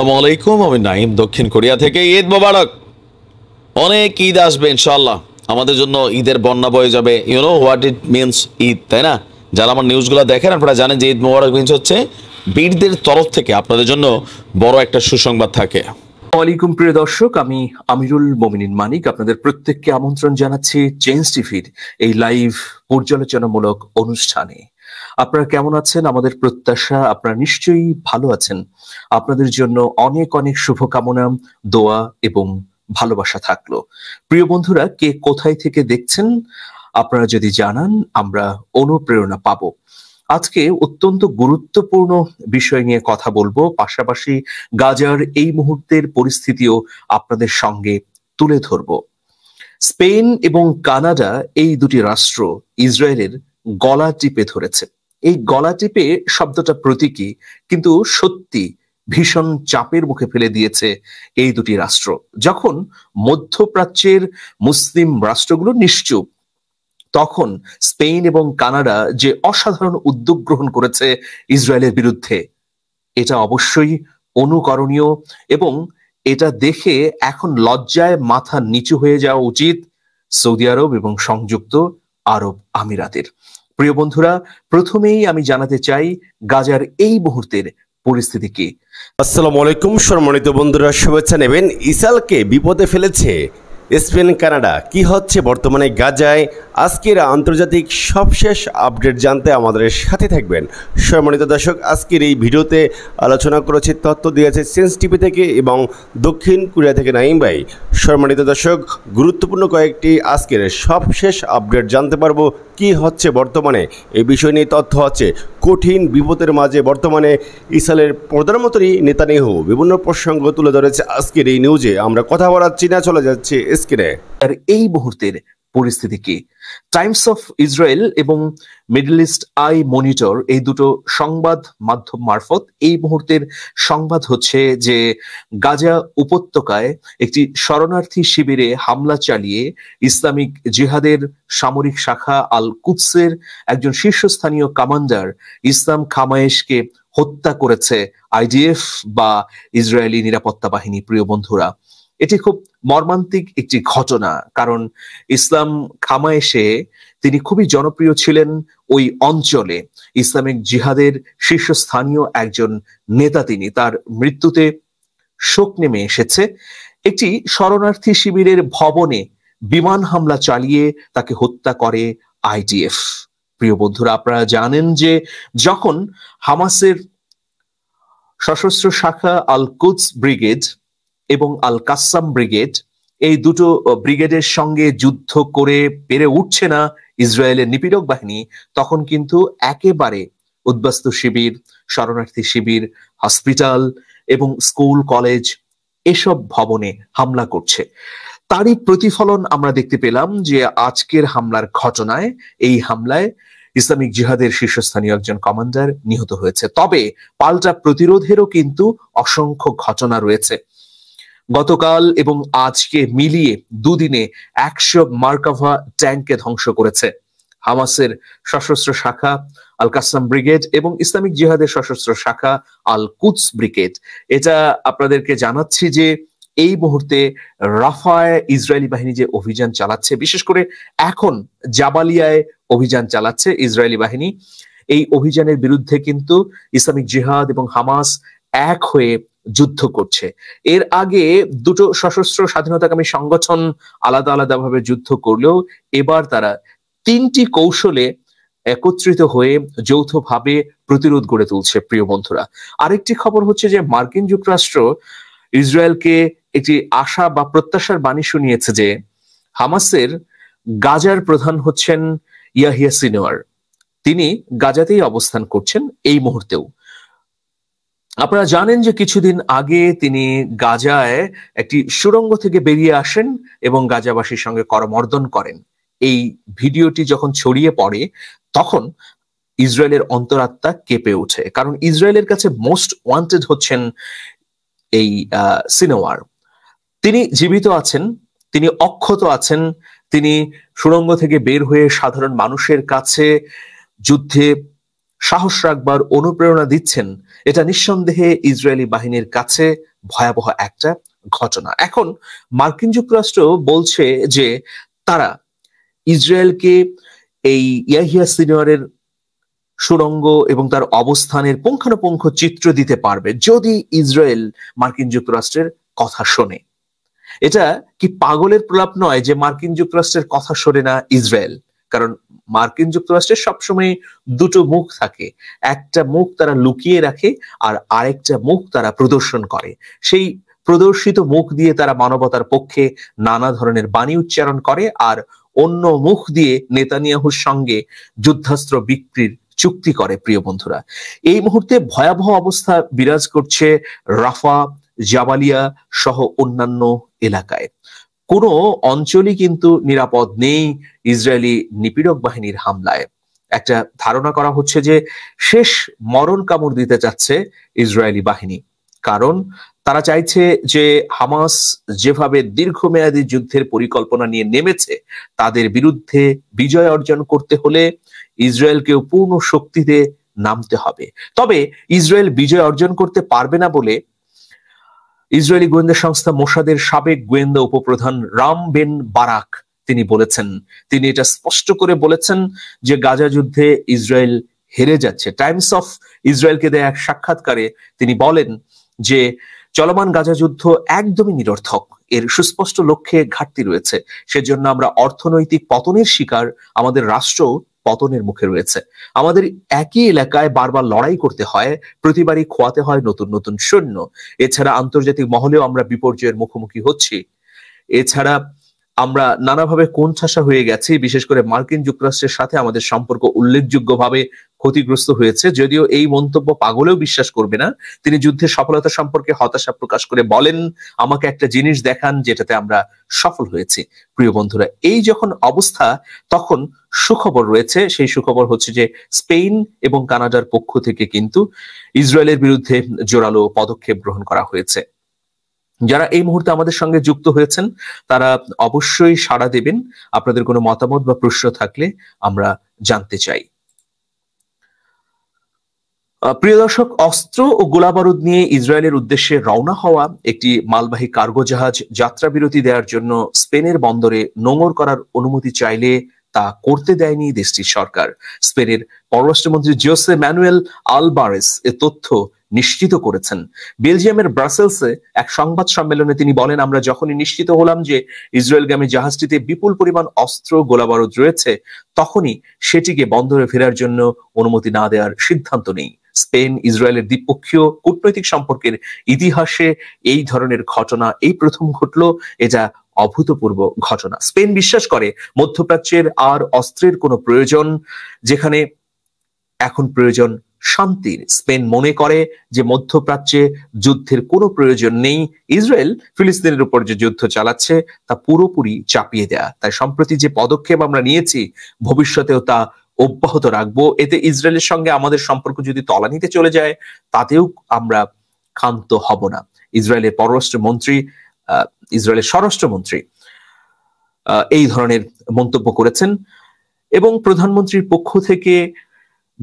আসসালামু আলাইকুম আমি নাইম দক্ষিণ কোরিয়া থেকে ঈদ মোবারক অনেক ঈদ আসবে ইনশাল্লাহ আমাদের জন্য ঈদের বন্যা বয়ে যাবে you know what it means Eid তাই না যারা আমার নিউজগুলো দেখেন আপনারা জানেন যে ঈদ মোবারক মিনস হচ্ছে বীরদের তরফ থেকে আপনাদের জন্য বড় একটা সুসংবাদ থাকে ওয়ালাইকুম প্রিয় দর্শক আমি আমিরুল মমিনিন মানিক আপনাদের প্রত্যেককে আমন্ত্রণ জানাচ্ছি চেঞ্জ টিভির এই লাইভ পর্যালোচনামূলক অনুষ্ঠানে আপনারা কেমন আছেন আমাদের প্রত্যাশা আপনারা নিশ্চয়ই ভালো আছেন আপনাদের জন্য অনেক অনেক শুভকামনা দোয়া এবং ভালোবাসা থাকলো প্রিয় বন্ধুরা কে কোথায় থেকে দেখছেন আপনারা যদি জানান আমরা অনুপ্রেরণা পাব আজকে অত্যন্ত গুরুত্বপূর্ণ বিষয় নিয়ে কথা বলবো পাশাপাশি গাজার এই মুহূর্তের পরিস্থিতিও আপনাদের সঙ্গে তুলে ধরব স্পেন এবং কানাডা এই দুটি রাষ্ট্র ইসরায়েলের গলা টিপে ধরেছে এই গলা চেপে শব্দটা প্রতীকী কিন্তু সত্যি ভীষণ চাপের মুখে ফেলে দিয়েছে এই দুটি রাষ্ট্র যখন মধ্যপ্রাচ্যের মুসলিম রাষ্ট্রগুলো নিশ্চুপ তখন স্পেন এবং কানাডা যে অসাধারণ উদ্যোগ গ্রহণ করেছে ইসরায়েলের বিরুদ্ধে এটা অবশ্যই অনুকরণীয় এবং এটা দেখে এখন লজ্জায় মাথা নিচু হয়ে যাওয়া উচিত সৌদি আরব এবং সংযুক্ত আরব আমিরাতের প্রিয় বন্ধুরা প্রথমেই আমি জানাতে চাই গাজার এই মুহূর্তের পরিস্থিতি কি আসসালামু আলাইকুম সম্মানিত বন্ধুরা শুভেচ্ছা নেবেন ইসালকে বিপদে ফেলেছে স্পেন কানাডা কি হচ্ছে বর্তমানে গাজায় আজকের আন্তর্জাতিক সবশেষ আপডেট জানতে আমাদের সাথে থাকবেন সম্মানিত দর্শক আজকের এই ভিডিওতে আলোচনা করেছে তথ্য দিয়েছে সেন্স টিভি থেকে এবং দক্ষিণ কোরিয়া থেকে নাইম ভাই সম্মানিত দর্শক গুরুত্বপূর্ণ কয়েকটি আজকের সবশেষ আপডেট জানতে পারবো কি হচ্ছে বর্তমানে এই বিষয় নিয়ে তথ্য আছে কঠিন বিপদের মাঝে বর্তমানে ইসরায়েলের প্রধানমন্ত্রী নেতানিয়াহু বিভিন্ন প্রসঙ্গ তুলে ধরেছে আজকের এই নিউজে আমরা কথা বলার চীনা চলে যাচ্ছে স্ক্রিনে আর এই মুহূর্তের পরিস্থিতি কি টাইমস অফ ইসরায়েল এবং মিডল ইস্ট আই মনিটর এই দুটো সংবাদ মাধ্যম মারফত এই মুহূর্তের সংবাদ হচ্ছে যে গাজা উপত্যকায় একটি শরণার্থী শিবিরে হামলা চালিয়ে ইসলামিক জিহাদের সামরিক শাখা আল কুৎসের একজন শীর্ষস্থানীয় কমান্ডার ইসলাম খামায়েশকে হত্যা করেছে আইডিএফ বা ইসরায়েলি নিরাপত্তা বাহিনী প্রিয় বন্ধুরা এটি খুব মর্মান্তিক একটি ঘটনা কারণ ইসলাম খামায়েশে তিনি খুবই জনপ্রিয় ছিলেন ওই অঞ্চলে ইসলামিক জিহাদের শীর্ষস্থানীয় একজন নেতা তিনি তার মৃত্যুতে শোক নেমে এসেছে একটি শরণার্থী শিবিরের ভবনে বিমান হামলা চালিয়ে তাকে হত্যা করে আইডিএফ প্রিয় বন্ধুরা আপনারা জানেন যে যখন হামাসের সশস্ত্র শাখা আল কুদস ব্রিগেড এবং আল কাসাম ব্রিগেড এই দুটো ব্রিগেডের সঙ্গে যুদ্ধ করে পেরে উঠছে না ইসরায়েলের নিপীড়ক বাহিনী তখন কিন্তু একেবারে উদ্বাস্তু শিবির শরণার্থী শিবির হসপিটাল এবং স্কুল কলেজ এসব ভবনে হামলা করছে তারই প্রতিফলন আমরা দেখতে পেলাম যে আজকের হামলার ঘটনায় এই হামলায় ইসলামিক জিহাদের শীর্ষস্থানীয় একজন কমান্ডার নিহত হয়েছে তবে পাল্টা প্রতিরোধেরও কিন্তু অসংখ্য ঘটনা রয়েছে গতকাল এবং আজকে মিলিয়ে দুদিনে একশো মার্কাভা ট্যাঙ্কে ধ্বংস করেছে হামাসের সশস্ত্র শাখা আল কাসাম ব্রিগেড এবং ইসলামিক জিহাদের সশস্ত্র শাখা আল কুচ ব্রিগেড এটা আপনাদেরকে জানাচ্ছি যে এই মুহূর্তে রাফায় ইসরায়েলি বাহিনী যে অভিযান চালাচ্ছে বিশেষ করে এখন জাবালিয়ায় অভিযান চালাচ্ছে ইসরায়েলি বাহিনী এই অভিযানের বিরুদ্ধে কিন্তু ইসলামিক জিহাদ এবং হামাস এক হয়ে যুদ্ধ করছে এর আগে দুটো সশস্ত্র স্বাধীনতাকামী সংগঠন আলাদা আলাদা ভাবে যুদ্ধ করলেও এবার তারা তিনটি কৌশলে একত্রিত হয়ে যৌথভাবে প্রতিরোধ গড়ে তুলছে প্রিয় বন্ধুরা আরেকটি খবর হচ্ছে যে মার্কিন যুক্তরাষ্ট্র ইসরায়েলকে একটি আশা বা প্রত্যাশার বাণী শুনিয়েছে যে হামাসের গাজার প্রধান হচ্ছেন ইয়াহিয়া সিনোয়ার তিনি গাজাতেই অবস্থান করছেন এই মুহূর্তেও আপনারা জানেন যে কিছুদিন আগে তিনি গাজায় একটি সুরঙ্গ থেকে বেরিয়ে আসেন এবং গাজাবাসীর সঙ্গে করমর্দন করেন এই ভিডিওটি যখন ছড়িয়ে পড়ে তখন ইসরায়েলের অন্তরাত্মা কেঁপে ওঠে কারণ ইসরায়েলের কাছে মোস্ট ওয়ান্টেড হচ্ছেন এই সিনেমার তিনি জীবিত আছেন তিনি অক্ষত আছেন তিনি সুরঙ্গ থেকে বের হয়ে সাধারণ মানুষের কাছে যুদ্ধে সাহস রাখবার অনুপ্রেরণা দিচ্ছেন এটা নিঃসন্দেহে ইসরায়েলি বাহিনীর কাছে ভয়াবহ একটা ঘটনা এখন মার্কিন যুক্তরাষ্ট্র বলছে যে তারা ইসরায়েলকে এই ইয়াহিয়া সিনিয়রের সুরঙ্গ এবং তার অবস্থানের পুঙ্খানুপুঙ্খ চিত্র দিতে পারবে যদি ইসরায়েল মার্কিন যুক্তরাষ্ট্রের কথা শোনে এটা কি পাগলের প্রলাপ নয় যে মার্কিন যুক্তরাষ্ট্রের কথা শোনে না ইসরায়েল কারণ মার্কিন যুক্তরাষ্ট্রের সবসময় দুটো মুখ থাকে একটা মুখ তারা লুকিয়ে রাখে আর আরেকটা মুখ তারা প্রদর্শন করে সেই প্রদর্শিত মুখ দিয়ে তারা মানবতার পক্ষে নানা ধরনের বাণী উচ্চারণ করে আর অন্য মুখ দিয়ে নেতানিয়াহুর সঙ্গে যুদ্ধাস্ত্র বিক্রির চুক্তি করে প্রিয় বন্ধুরা এই মুহূর্তে ভয়াবহ অবস্থা বিরাজ করছে রাফা জাবালিয়া সহ অন্যান্য এলাকায় কোনো অঞ্চলই কিন্তু নিরাপদ নেই ইসরায়েলি নিপীড়ক বাহিনীর হামলায় একটা ধারণা করা হচ্ছে যে শেষ মরণ কামড় দিতে চাচ্ছে ইসরায়েলি বাহিনী কারণ তারা চাইছে যে হামাস যেভাবে দীর্ঘমেয়াদী যুদ্ধের পরিকল্পনা নিয়ে নেমেছে তাদের বিরুদ্ধে বিজয় অর্জন করতে হলে ইসরায়েলকেও পূর্ণ শক্তিতে নামতে হবে তবে ইসরায়েল বিজয় অর্জন করতে পারবে না বলে ইসরায়েলি গোয়েন্দা সংস্থা মোসাদের সাবেক গোয়েন্দা উপপ্রধান রাম বেন বারাক তিনি বলেছেন তিনি এটা স্পষ্ট করে বলেছেন যে গাজা যুদ্ধে ইসরায়েল হেরে যাচ্ছে টাইমস অফ ইসরায়েলকে দেয়া এক সাক্ষাৎকারে তিনি বলেন যে চলমান গাজা যুদ্ধ একদমই নিরর্থক এর সুস্পষ্ট লক্ষ্যে ঘাটতি রয়েছে সেজন্য আমরা অর্থনৈতিক পতনের শিকার আমাদের রাষ্ট্র পতনের মুখে রয়েছে আমাদের একই এলাকায় বারবার লড়াই করতে হয় প্রতিবারই খোয়াতে হয় নতুন নতুন সৈন্য এছাড়া আন্তর্জাতিক মহলেও আমরা বিপর্যয়ের মুখোমুখি হচ্ছি এছাড়া আমরা নানাভাবে কোন ছাসা হয়ে গেছি বিশেষ করে মার্কিন যুক্তরাষ্ট্রের সাথে আমাদের সম্পর্ক উল্লেখযোগ্যভাবে ক্ষতিগ্রস্ত হয়েছে যদিও এই মন্তব্য পাগলেও বিশ্বাস করবে না তিনি যুদ্ধের সফলতা সম্পর্কে হতাশা প্রকাশ করে বলেন আমাকে একটা জিনিস দেখান যেটাতে আমরা সফল হয়েছি প্রিয় বন্ধুরা এই যখন অবস্থা তখন সুখবর রয়েছে সেই সুখবর হচ্ছে যে স্পেন এবং কানাডার পক্ষ থেকে কিন্তু ইসরায়েলের বিরুদ্ধে জোরালো পদক্ষেপ গ্রহণ করা হয়েছে যারা এই মুহূর্তে আমাদের সঙ্গে যুক্ত হয়েছেন তারা অবশ্যই সাড়া দেবেন আপনাদের কোনো মতামত বা প্রশ্ন থাকলে আমরা জানতে চাই প্রিয় দর্শক অস্ত্র ও গোলাবারুদ নিয়ে ইসরায়েলের উদ্দেশ্যে রওনা হওয়া একটি মালবাহী কার্গো জাহাজ যাত্রা বিরতি দেওয়ার জন্য স্পেনের বন্দরে নোঙর করার অনুমতি চাইলে তা করতে দেয়নি দেশটির সরকার স্পেনের পররাষ্ট্রমন্ত্রী জোসে ম্যানুয়েল আলবারেস এ তথ্য নিশ্চিত করেছেন বেলজিয়ামের ব্রাসেলসে এক সংবাদ সম্মেলনে তিনি বলেন আমরা যখনই নিশ্চিত হলাম যে ইসরায়েলগামী জাহাজটিতে বিপুল পরিমাণ অস্ত্র গোলাবারুদ রয়েছে তখনই সেটিকে বন্দরে ফেরার জন্য অনুমতি না দেওয়ার সিদ্ধান্ত নেই স্পেন ইসরায়েলের দ্বিপক্ষীয় কূটনৈতিক সম্পর্কের ইতিহাসে এই ধরনের ঘটনা এই প্রথম ঘটল এটা অভূতপূর্ব ঘটনা স্পেন বিশ্বাস করে মধ্যপ্রাচ্যের আর অস্ত্রের কোনো প্রয়োজন যেখানে এখন প্রয়োজন শান্তির স্পেন মনে করে যে মধ্যপ্রাচ্যে যুদ্ধের কোনো প্রয়োজন নেই ইসরায়েল ফিলিস্তিনের উপর যে যুদ্ধ চালাচ্ছে তা পুরোপুরি চাপিয়ে দেয়া তাই সম্প্রতি যে পদক্ষেপ আমরা নিয়েছি ভবিষ্যতেও তা অব্যাহত রাখবো এতে ইসরায়েলের সঙ্গে আমাদের সম্পর্ক যদি তলানিতে চলে যায় তাতেও আমরা ক্ষান্ত হব না ইসরায়েলের পররাষ্ট্রমন্ত্রী ইসরায়েলের স্বরাষ্ট্রমন্ত্রী এই ধরনের মন্তব্য করেছেন এবং প্রধানমন্ত্রীর পক্ষ থেকে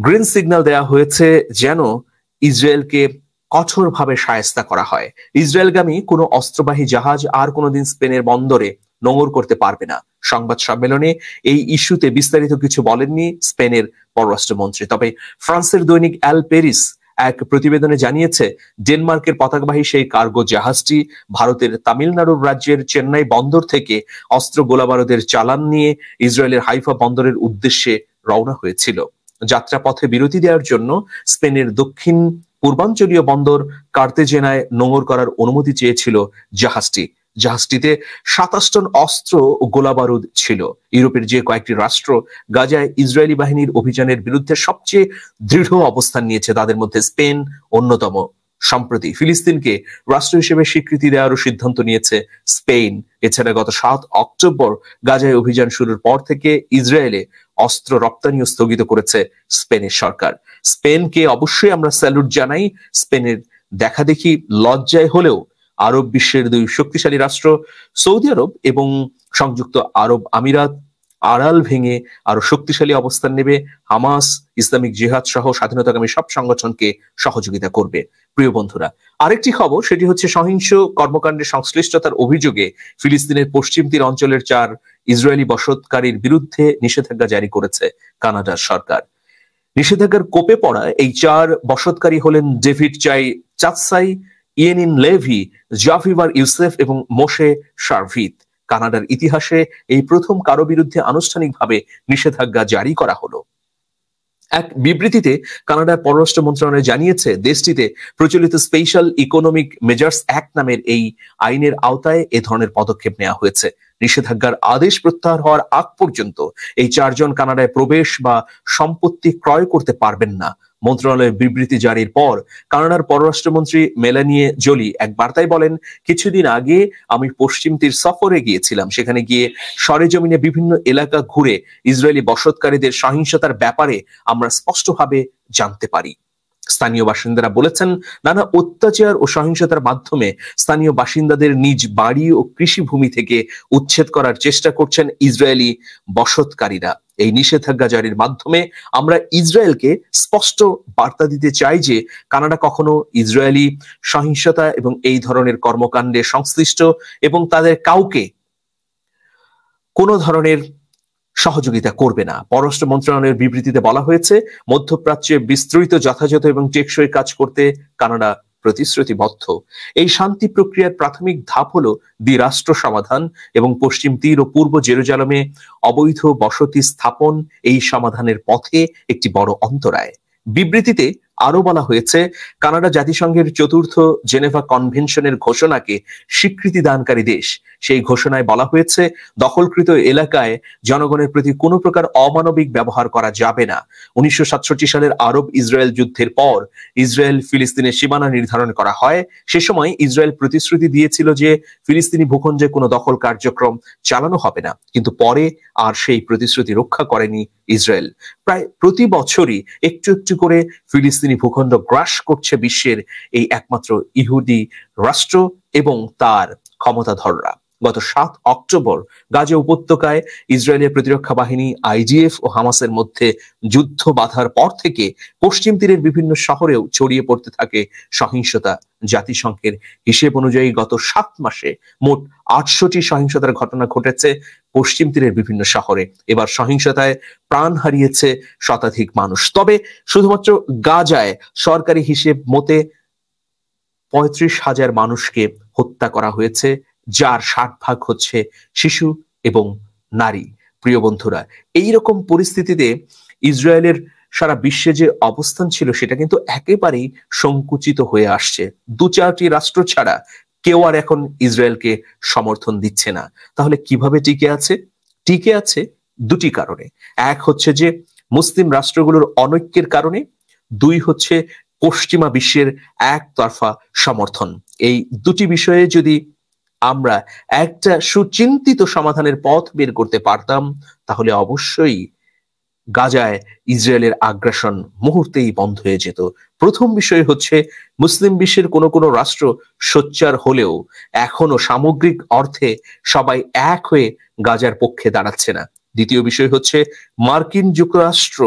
গ্রিন সিগন্যাল দেয়া হয়েছে যেন ইসরায়েলকে কঠোরভাবে সায়স্তা করা হয় ইসরায়েলগামী কোনো অস্ত্রবাহী জাহাজ আর কোনোদিন স্পেনের বন্দরে নোংর করতে পারবে না সংবাদ সম্মেলনে এই ইস্যুতে বিস্তারিত কিছু বলেননি স্পেনের পররাষ্ট্রমন্ত্রী তবে ফ্রান্সের দৈনিক অ্যাল পেরিস এক প্রতিবেদনে জানিয়েছে ডেনমার্কের পতাকাবাহী সেই কার্গো জাহাজটি ভারতের তামিলনাড়ু রাজ্যের চেন্নাই বন্দর থেকে অস্ত্র গোলাবারুদের চালান নিয়ে ইসরায়েলের হাইফা বন্দরের উদ্দেশ্যে রওনা হয়েছিল যাত্রাপথে বিরতি দেওয়ার জন্য স্পেনের দক্ষিণ পূর্বাঞ্চলীয় বন্দর কার্তেজেনায় নোঙর করার অনুমতি চেয়েছিল জাহাজটি জাহাজটিতে সাতাশ টন অস্ত্র ও গোলাবারুদ ছিল ইউরোপের যে কয়েকটি রাষ্ট্র গাজায় ইসরায়েলি বাহিনীর অভিযানের বিরুদ্ধে সবচেয়ে দৃঢ় অবস্থান নিয়েছে তাদের মধ্যে স্পেন অন্যতম সম্প্রতি ফিলিস্তিনকে রাষ্ট্র হিসেবে স্বীকৃতি দেওয়ারও সিদ্ধান্ত নিয়েছে স্পেন এছাড়া গত সাত অক্টোবর গাজায় অভিযান শুরুর পর থেকে ইসরায়েলে অস্ত্র রপ্তানিও স্থগিত করেছে স্পেনের সরকার স্পেনকে অবশ্যই আমরা স্যালুট জানাই স্পেনের দেখা দেখি লজ্জায় হলেও আরব বিশ্বের দুই শক্তিশালী রাষ্ট্র সৌদি আরব এবং সংযুক্ত আরব আমিরাত আড়াল ভেঙে আরো শক্তিশালী অবস্থান নেবে হামাস ইসলামিক জিহাদ সহ স্বাধীনতাকামী সব সংগঠনকে সহযোগিতা করবে প্রিয় বন্ধুরা আরেকটি খবর সেটি হচ্ছে সহিংস কর্মকাণ্ডের সংশ্লিষ্টতার অভিযোগে ফিলিস্তিনের পশ্চিম তীর অঞ্চলের চার ইসরায়েলি বসতকারীর বিরুদ্ধে নিষেধাজ্ঞা জারি করেছে কানাডার সরকার নিষেধাজ্ঞার কোপে পড়া এই চার বসতকারী হলেন ডেভিড চাই চাতসাই ইয়েনিন লেভি জাফিভার ইউসেফ এবং মোশে শারভিত কানাডার ইতিহাসে এই প্রথম কারো বিরুদ্ধে আনুষ্ঠানিকভাবে নিষেধাজ্ঞা জারি করা হলো এক বিবৃতিতে কানাডার পররাষ্ট্র মন্ত্রণালয় জানিয়েছে দেশটিতে প্রচলিত স্পেশাল ইকোনমিক মেজার্স অ্যাক্ট নামের এই আইনের আওতায় এ ধরনের পদক্ষেপ নেওয়া হয়েছে নিষেধাজ্ঞার আদেশ প্রত্যাহার হওয়ার আগ পর্যন্ত এই চারজন কানাডায় প্রবেশ বা সম্পত্তি ক্রয় করতে পারবেন না মন্ত্রণালয়ের বিবৃতি জারির পর কানাডার পররাষ্ট্রমন্ত্রী মেলানিয়ে জোলি এক বার্তায় বলেন কিছুদিন আগে আমি পশ্চিম তীর সফরে গিয়েছিলাম সেখানে গিয়ে সরেজমিনে বিভিন্ন এলাকা ঘুরে ইসরায়েলি বসতকারীদের সহিংসতার ব্যাপারে আমরা স্পষ্টভাবে জানতে পারি স্থানীয় বাসিন্দারা বলেছেন নানা অত্যাচার ও সহিংসতার মাধ্যমে স্থানীয় বাসিন্দাদের নিজ বাড়ি ও কৃষিভূমি থেকে উচ্ছেদ করার চেষ্টা করছেন ইসরায়েলি বসতকারীরা এই নিষেধাজ্ঞা জারির মাধ্যমে আমরা ইসরায়েলকে স্পষ্ট বার্তা দিতে চাই যে কানাডা কখনো ইসরায়েলি সহিংসতা এবং এই ধরনের কর্মকাণ্ডে সংশ্লিষ্ট এবং তাদের কাউকে কোনো ধরনের সহযোগিতা করবে না পররাষ্ট্র মন্ত্রণালয়ের বিবৃতিতে বলা হয়েছে মধ্যপ্রাচ্যে বিস্তৃত যথাযথ এবং টেকসই কাজ করতে কানাডা প্রতিশ্রুতিবদ্ধ এই শান্তি প্রক্রিয়ার প্রাথমিক ধাপ হল দ্বিরাষ্ট্র সমাধান এবং পশ্চিম তীর ও পূর্ব জেরুজালমে অবৈধ বসতি স্থাপন এই সমাধানের পথে একটি বড় অন্তরায় বিবৃতিতে আরো বলা হয়েছে কানাডা জাতিসংঘের চতুর্থ জেনেভা কনভেনশনের ঘোষণাকে স্বীকৃতি দানকারী দেশ সেই ঘোষণায় বলা হয়েছে দখলকৃত এলাকায় জনগণের প্রতি কোনো প্রকার অমানবিক ব্যবহার করা যাবে না উনিশশো সালের আরব ইসরায়েল যুদ্ধের পর ইসরায়েল ফিলিস্তিনের সীমানা নির্ধারণ করা হয় সে সময় ইসরায়েল প্রতিশ্রুতি দিয়েছিল যে ফিলিস্তিনি ভূখণ্ডে কোনো দখল কার্যক্রম চালানো হবে না কিন্তু পরে আর সেই প্রতিশ্রুতি রক্ষা করেনি ইসরায়েল প্রায় প্রতি বছরই একটু একটু করে ফিলিস্তিনি ভূখণ্ড গ্রাস করছে বিশ্বের এই একমাত্র ইহুদি রাষ্ট্র এবং তার ক্ষমতাধররা গত সাত অক্টোবর গাজা উপত্যকায় ইসরায়েলের প্রতিরক্ষা বাহিনী আইজিএফ ও হামাসের মধ্যে যুদ্ধ বাধার পর থেকে পশ্চিম তীরের বিভিন্ন শহরেও ছড়িয়ে পড়তে থাকে সহিংসতা জাতিসংঘের হিসেব অনুযায়ী গত সাত মাসে মোট আটশোটি সহিংসতার ঘটনা ঘটেছে পশ্চিম তীরের বিভিন্ন শহরে এবার সহিংসতায় প্রাণ হারিয়েছে শতাধিক মানুষ তবে শুধুমাত্র গাজায় সরকারি হিসেব মতে পঁয়ত্রিশ হাজার মানুষকে হত্যা করা হয়েছে যার ষাট ভাগ হচ্ছে শিশু এবং নারী প্রিয় বন্ধুরা এই রকম পরিস্থিতিতে ইসরায়েলের সারা বিশ্বে যে অবস্থান ছিল সেটা কিন্তু একেবারেই সংকুচিত হয়ে আসছে দু চারটি রাষ্ট্র ছাড়া কেউ আর এখন ইসরায়েলকে সমর্থন দিচ্ছে না তাহলে কিভাবে টিকে আছে টিকে আছে দুটি কারণে এক হচ্ছে যে মুসলিম রাষ্ট্রগুলোর অনৈক্যের কারণে দুই হচ্ছে পশ্চিমা বিশ্বের একতরফা সমর্থন এই দুটি বিষয়ে যদি আমরা একটা সুচিন্তিত সমাধানের পথ বের করতে পারতাম তাহলে অবশ্যই গাজায় ইসরায়েলের আগ্রাসন মুহূর্তেই বন্ধ হয়ে যেত প্রথম বিষয় হচ্ছে মুসলিম বিশ্বের কোনো কোনো রাষ্ট্র সোচ্চার হলেও এখনো সামগ্রিক অর্থে সবাই এক হয়ে গাজার পক্ষে দাঁড়াচ্ছে না দ্বিতীয় বিষয় হচ্ছে মার্কিন যুক্তরাষ্ট্র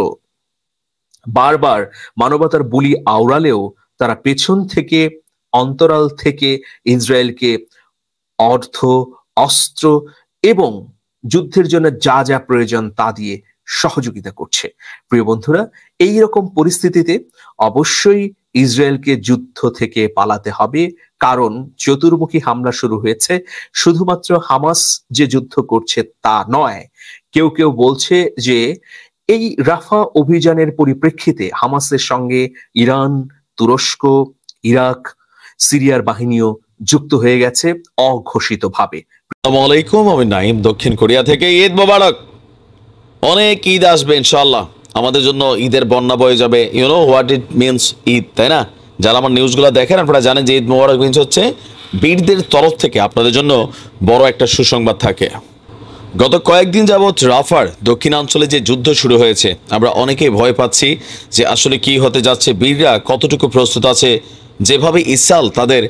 বারবার মানবতার বুলি আওড়ালেও তারা পেছন থেকে অন্তরাল থেকে ইসরায়েলকে অর্থ অস্ত্র এবং যুদ্ধের জন্য যা যা প্রয়োজন তা দিয়ে সহযোগিতা করছে প্রিয় বন্ধুরা এই রকম পরিস্থিতিতে অবশ্যই ইসরায়েলকে যুদ্ধ থেকে পালাতে হবে কারণ চতুর্মুখী হামলা শুরু হয়েছে শুধুমাত্র হামাস যে যুদ্ধ করছে তা নয় কেউ কেউ বলছে যে এই রাফা অভিযানের পরিপ্রেক্ষিতে হামাসের সঙ্গে ইরান তুরস্ক ইরাক সিরিয়ার বাহিনীও যুক্ত হয়ে গেছে অঘোষিতভাবে আলাইকুম আমি নাইম দক্ষিণ কোরিয়া থেকে ঈদ মোবারক অনেক ঈদ আসবে ইনশাল্লাহ আমাদের জন্য ঈদের বন্যা বয়ে যাবে you know what it means Eid তাই না যারা আমার নিউজগুলো দেখেন আপনারা জানেন যে ঈদ মোবারক মিনস হচ্ছে বীরদের তরফ থেকে আপনাদের জন্য বড় একটা সুসংবাদ থাকে গত কয়েকদিন যাবৎ রাফার দক্ষিণাঞ্চলে যে যুদ্ধ শুরু হয়েছে আমরা অনেকেই ভয় পাচ্ছি যে আসলে কি হতে যাচ্ছে বীররা কতটুকু প্রস্তুত আছে যেভাবে ইসাল তাদের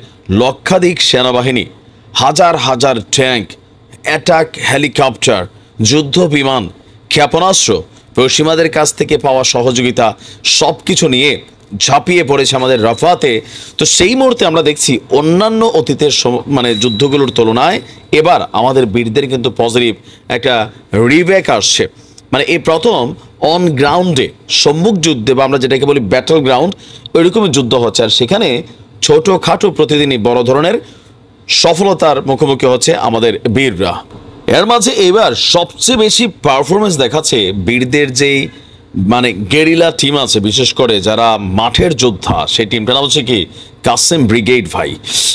লক্ষাধিক সেনাবাহিনী হাজার হাজার ট্যাঙ্ক অ্যাটাক হেলিকপ্টার যুদ্ধ বিমান ক্ষেপণাস্ত্র পশ্চিমাদের কাছ থেকে পাওয়া সহযোগিতা সব কিছু নিয়ে ঝাঁপিয়ে পড়েছে আমাদের রাফাতে তো সেই মুহূর্তে আমরা দেখছি অন্যান্য অতীতের মানে যুদ্ধগুলোর তুলনায় এবার আমাদের বীরদের কিন্তু পজিটিভ একটা রিব্যাক আসছে মানে এই প্রথম অন গ্রাউন্ডে সম্মুখ যুদ্ধে বা আমরা যেটাকে বলি ব্যাটল গ্রাউন্ড ওইরকমই যুদ্ধ হচ্ছে আর সেখানে ছোটোখাটো প্রতিদিনই বড় ধরনের সফলতার মুখোমুখি হচ্ছে আমাদের বীররা এর মাঝে এবার সবচেয়ে বেশি পারফরমেন্স দেখাচ্ছে বীরদের যেই মানে গেরিলা টিম আছে বিশেষ করে যারা মাঠের যোদ্ধা সেই টিমটার নাম হচ্ছে কি কাসেম ব্রিগেড ভাই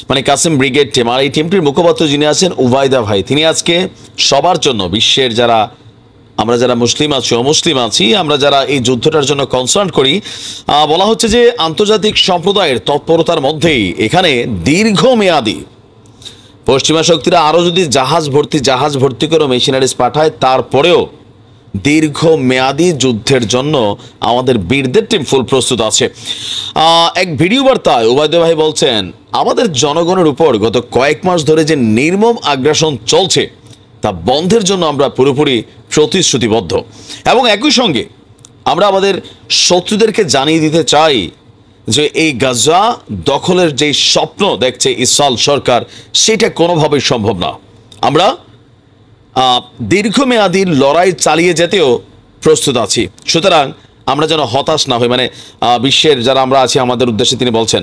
মানে কাসেম ব্রিগেড টিম আর এই টিমটির মুখপাত্র যিনি আছেন উবায়দা ভাই তিনি আজকে সবার জন্য বিশ্বের যারা আমরা যারা মুসলিম আছি অমুসলিম আছি আমরা যারা এই যুদ্ধটার জন্য কনসার্ন করি বলা হচ্ছে যে আন্তর্জাতিক সম্প্রদায়ের তৎপরতার মধ্যেই এখানে দীর্ঘমেয়াদী পশ্চিমা শক্তিরা আরও যদি জাহাজ ভর্তি জাহাজ ভর্তি করে মেশিনারিজ পাঠায় তারপরেও দীর্ঘ যুদ্ধের জন্য আমাদের বীরদের টিম ফুল প্রস্তুত আছে এক ভিডিও বার্তায় উবায়দ ভাই বলছেন আমাদের জনগণের উপর গত কয়েক মাস ধরে যে নির্মম আগ্রাসন চলছে তা বন্ধের জন্য আমরা পুরোপুরি প্রতিশ্রুতিবদ্ধ এবং একই সঙ্গে আমরা আমাদের শত্রুদেরকে জানিয়ে দিতে চাই যে এই গাজা দখলের যে স্বপ্ন দেখছে ইসাল সরকার সেটা কোনোভাবেই সম্ভব না আমরা দীর্ঘমেয়াদী লড়াই চালিয়ে যেতেও প্রস্তুত আছি সুতরাং আমরা যেন হতাশ না হই মানে বিশ্বের যারা আমরা আছি আমাদের উদ্দেশ্যে তিনি বলছেন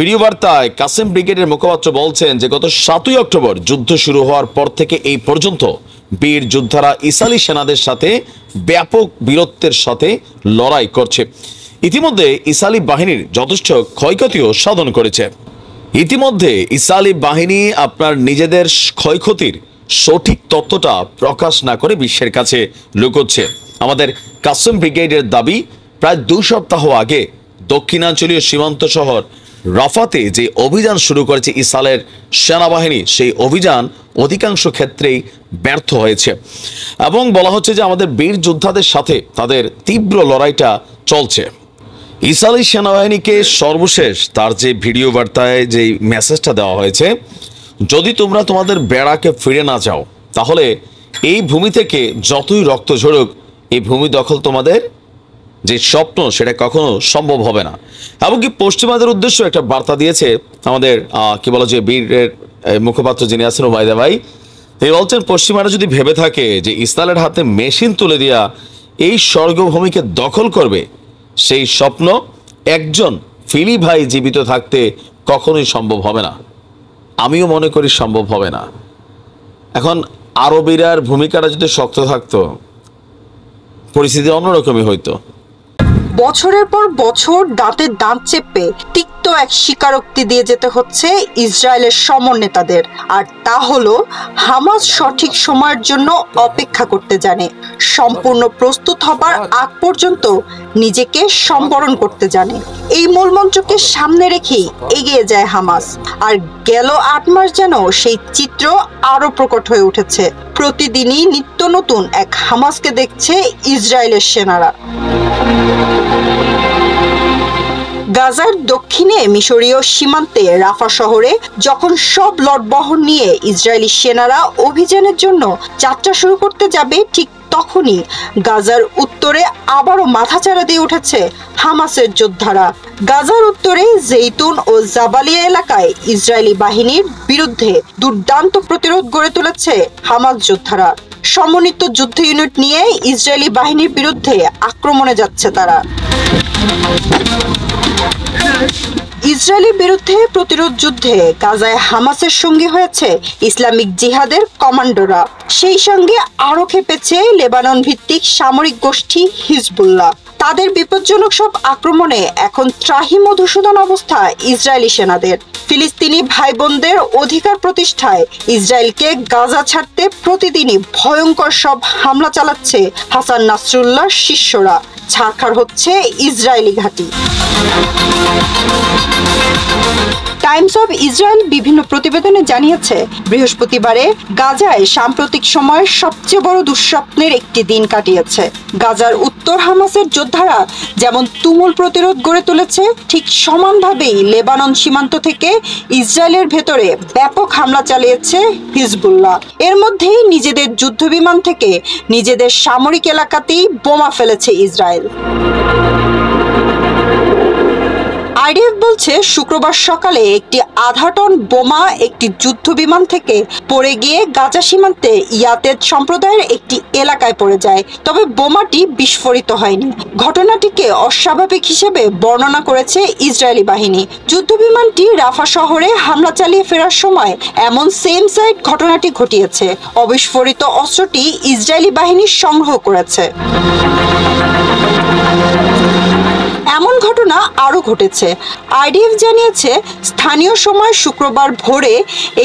ভিডিও বার্তায় কাসেম ব্রিগেডের মুখপাত্র বলছেন যে গত সাতই অক্টোবর যুদ্ধ শুরু হওয়ার পর থেকে এই পর্যন্ত বীর যোদ্ধারা ইসালি সেনাদের সাথে ব্যাপক বীরত্বের সাথে লড়াই করছে ইতিমধ্যে ইসালি বাহিনীর যথেষ্ট ক্ষয়ক্ষতিও সাধন করেছে ইতিমধ্যে ইসালি বাহিনী আপনার নিজেদের ক্ষয়ক্ষতির সঠিক তত্ত্বটা প্রকাশ না করে বিশ্বের কাছে লুকোচ্ছে আমাদের কাসম ব্রিগেডের দাবি প্রায় দু সপ্তাহ আগে দক্ষিণাঞ্চলীয় সীমান্ত শহর রাফাতে যে অভিযান শুরু করেছে ইসালের সেনাবাহিনী সেই অভিযান অধিকাংশ ক্ষেত্রেই ব্যর্থ হয়েছে এবং বলা হচ্ছে যে আমাদের বীর যোদ্ধাদের সাথে তাদের তীব্র লড়াইটা চলছে ইসালি সেনাবাহিনীকে সর্বশেষ তার যে ভিডিও বার্তায় যে মেসেজটা দেওয়া হয়েছে যদি তোমরা তোমাদের বেড়াকে ফিরে না যাও তাহলে এই ভূমি থেকে যতই রক্ত ঝরুক এই ভূমি দখল তোমাদের যে স্বপ্ন সেটা কখনো সম্ভব হবে না এমনকি পশ্চিমাদের উদ্দেশ্য একটা বার্তা দিয়েছে আমাদের কি বলো যে বীরের মুখপাত্র যিনি আছেন ওবায়দা ভাই তিনি বলছেন পশ্চিমারা যদি ভেবে থাকে যে ইসলামের হাতে মেশিন তুলে দিয়া এই স্বর্গভূমিকে দখল করবে সেই স্বপ্ন একজন ফিলি ভাই জীবিত থাকতে কখনোই সম্ভব হবে না আমিও মনে করি সম্ভব হবে না এখন আরবিরার ভূমিকাটা যদি শক্ত থাকতো পরিস্থিতি অন্যরকমই হইতো বছরের পর বছর দাঁতে দাঁত চেপে তিক্ত এক স্বীকারোক্তি দিয়ে যেতে হচ্ছে ইসরায়েলের সমর আর তা হল হামাস সঠিক সময়ের জন্য অপেক্ষা করতে জানে সম্পূর্ণ প্রস্তুত হবার আগ পর্যন্ত নিজেকে সম্বরণ করতে জানে এই মূলমন্ত্রকে সামনে রেখেই এগিয়ে যায় হামাস আর গেল আট মাস যেন সেই চিত্র আরো প্রকট হয়ে উঠেছে প্রতিদিনই নিত্য নতুন এক হামাসকে দেখছে ইসরায়েলের সেনারা গাজার দক্ষিণে মিশরীয় সীমান্তে রাফা শহরে যখন সব লটবহর নিয়ে ইসরায়েলি সেনারা অভিযানের জন্য যাত্রা শুরু করতে যাবে ঠিক তখনই গাজার উত্তরে আবারও মাথাচাড়া দিয়ে উঠেছে হামাসের যোদ্ধারা গাজার উত্তরে জেইতুন ও জাবালিয়া এলাকায় ইসরায়েলি বাহিনীর বিরুদ্ধে দুর্দান্ত প্রতিরোধ গড়ে তুলেছে হামাস যোদ্ধারা সমন্বিত যুদ্ধ ইউনিট নিয়ে ইসরায়েলি বাহিনীর বিরুদ্ধে আক্রমণে যাচ্ছে তারা ইসরায়েলের বিরুদ্ধে প্রতিরোধ যুদ্ধে গাজায় হামাসের সঙ্গী হয়েছে ইসলামিক জিহাদের কমান্ডোরা সেই সঙ্গে আরও খেপেছে লেবানন ভিত্তিক সামরিক গোষ্ঠী হিজবুল্লাহ তাদের বিপজ্জনক সব আক্রমণে এখন ত্রাহি মধুসূদন অবস্থা ইসরায়েলি সেনাদের ফিলিস্তিনি ভাই বোনদের অধিকার প্রতিষ্ঠায় ইসরায়েলকে গাজা ছাড়তে প্রতিদিনই ভয়ঙ্কর সব হামলা চালাচ্ছে হাসান নাসরুল্লাহ শিষ্যরা ছাড়খাড় হচ্ছে ইসরায়েলি ঘাঁটি টাইমস অব ইসরায়েল বিভিন্ন প্রতিবেদনে জানিয়েছে বৃহস্পতিবারে গাজায় সাম্প্রতিক ঈদ সময়ের সবচেয়ে বড় দুঃস্বপ্নের একটি দিন কাটিয়েছে গাজার উত্তর হামাসের যোদ্ধারা যেমন তুমুল প্রতিরোধ গড়ে তুলেছে ঠিক সমানভাবেই লেবানন সীমান্ত থেকে ইসরায়েলের ভেতরে ব্যাপক হামলা চালিয়েছে হিজবুল্লাহ এর মধ্যেই নিজেদের যুদ্ধবিমান থেকে নিজেদের সামরিক এলাকাতেই বোমা ফেলেছে ইসরায়েল আইডিএফ বলছে শুক্রবার সকালে একটি আধা টন বোমা একটি যুদ্ধ বিমান থেকে পড়ে গিয়ে গাজা সীমান্তে ইয়াতেদ সম্প্রদায়ের একটি এলাকায় পড়ে যায় তবে বোমাটি বিস্ফোরিত হয়নি ঘটনাটিকে অস্বাভাবিক হিসেবে বর্ণনা করেছে ইসরায়েলি বাহিনী যুদ্ধ বিমানটি রাফা শহরে হামলা চালিয়ে ফেরার সময় এমন সেম সাইট ঘটনাটি ঘটিয়েছে অবিস্ফোরিত অস্ত্রটি ইসরায়েলি বাহিনী সংগ্রহ করেছে এমন ঘটনা আরও ঘটেছে আইডিএফ জানিয়েছে স্থানীয় সময় শুক্রবার ভোরে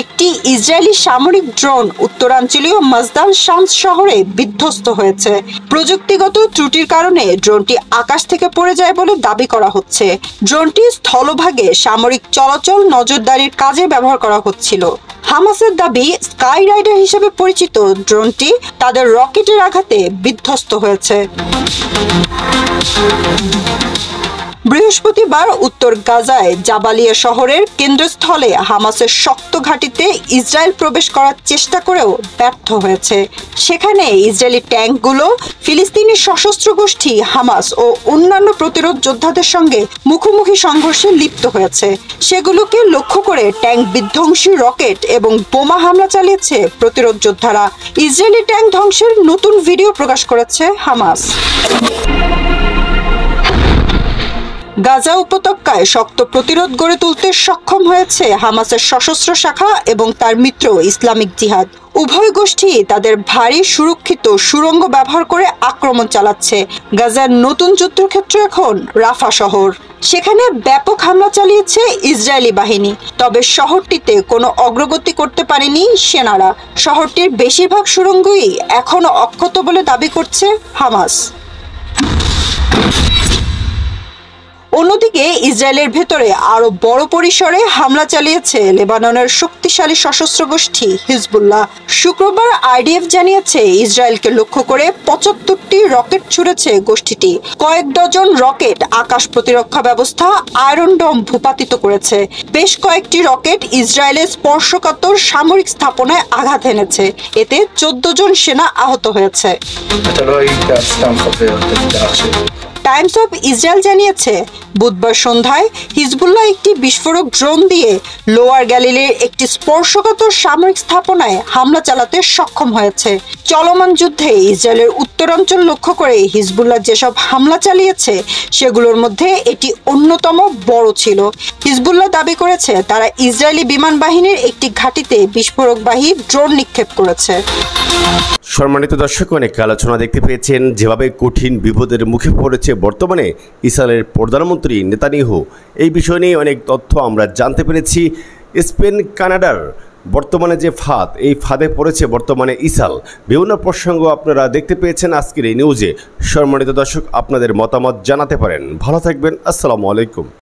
একটি ইসরায়েলি সামরিক ড্রোন উত্তরাঞ্চলীয় মজদান শামস শহরে বিধ্বস্ত হয়েছে প্রযুক্তিগত ত্রুটির কারণে ড্রোনটি আকাশ থেকে পড়ে যায় বলে দাবি করা হচ্ছে ড্রোনটি স্থলভাগে সামরিক চলাচল নজরদারির কাজে ব্যবহার করা হচ্ছিল হামাসের দাবি স্কাই রাইডার হিসেবে পরিচিত ড্রোনটি তাদের রকেটের আঘাতে বিধ্বস্ত হয়েছে বৃহস্পতিবার উত্তর গাজায় জাবালিয়া শহরের কেন্দ্রস্থলে হামাসের শক্ত ঘাঁটিতে ইসরায়েল প্রবেশ করার চেষ্টা করেও ব্যর্থ হয়েছে সেখানে ইসরায়েলি ট্যাঙ্কগুলো ফিলিস্তিনি সশস্ত্র গোষ্ঠী হামাস ও অন্যান্য প্রতিরোধ যোদ্ধাদের সঙ্গে মুখোমুখি সংঘর্ষে লিপ্ত হয়েছে সেগুলোকে লক্ষ্য করে ট্যাঙ্ক বিধ্বংসী রকেট এবং বোমা হামলা চালিয়েছে প্রতিরোধ যোদ্ধারা ইসরায়েলি ট্যাঙ্ক ধ্বংসের নতুন ভিডিও প্রকাশ করেছে হামাস গাজা উপত্যকায় শক্ত প্রতিরোধ গড়ে তুলতে সক্ষম হয়েছে হামাসের সশস্ত্র শাখা এবং তার মিত্র ইসলামিক জিহাদ উভয় গোষ্ঠী তাদের ভারী সুরক্ষিত সুরঙ্গ ব্যবহার করে আক্রমণ চালাচ্ছে গাজার নতুন যুদ্ধক্ষেত্র এখন রাফা শহর সেখানে ব্যাপক হামলা চালিয়েছে ইসরায়েলি বাহিনী তবে শহরটিতে কোনো অগ্রগতি করতে পারেনি সেনারা শহরটির বেশিরভাগ সুরঙ্গই এখনও অক্ষত বলে দাবি করছে হামাস অন্যদিকে ইসরায়েলের ভেতরে আরও বড় পরিসরে হামলা চালিয়েছে লেবাননের শক্তিশালী সশস্ত্র গোষ্ঠী হিজবুল্লাহ শুক্রবার আইডিএফ জানিয়েছে ইসরায়েলকে লক্ষ্য করে পঁচাত্তরটি রকেট ছুড়েছে গোষ্ঠীটি কয়েক ডজন রকেট আকাশ প্রতিরক্ষা ব্যবস্থা আয়রন ডম ভূপাতিত করেছে বেশ কয়েকটি রকেট ইসরায়েলের স্পর্শকাতর সামরিক স্থাপনায় আঘাত এনেছে এতে চোদ্দ জন সেনা আহত হয়েছে টাইমস অব ইসরায়েল জানিয়েছে বুধবার সন্ধ্যায় হিজবুল্লাহ একটি বিস্ফোরক ড্রোন দিয়ে লোয়ার গ্যালিলের একটি স্পর্শকাতর সামরিক স্থাপনায় হামলা চালাতে সক্ষম হয়েছে চলমান যুদ্ধে ইসরায়েলের উত্তরাঞ্চল লক্ষ্য করে হিজবুল্লাহ যেসব হামলা চালিয়েছে সেগুলোর মধ্যে এটি অন্যতম বড় ছিল হিজবুল্লাহ দাবি করেছে তারা ইসরায়েলি বিমান বাহিনীর একটি ঘাটিতে বিস্ফোরকবাহী ড্রোন নিক্ষেপ করেছে সম্মানিত দর্শক অনেক আলোচনা দেখতে পেয়েছেন যেভাবে কঠিন বিপদের মুখে পড়েছে বর্তমানে ইসরায়েলের প্রধানমন্ত্রী নেতানিহু এই বিষয় নিয়ে অনেক তথ্য আমরা জানতে পেরেছি স্পেন কানাডার বর্তমানে যে ফাঁদ এই ফাঁদে পড়েছে বর্তমানে ইসাল বিভিন্ন প্রসঙ্গ আপনারা দেখতে পেয়েছেন আজকের এই নিউজে সম্মানিত দর্শক আপনাদের মতামত জানাতে পারেন ভালো থাকবেন আসসালামু আলাইকুম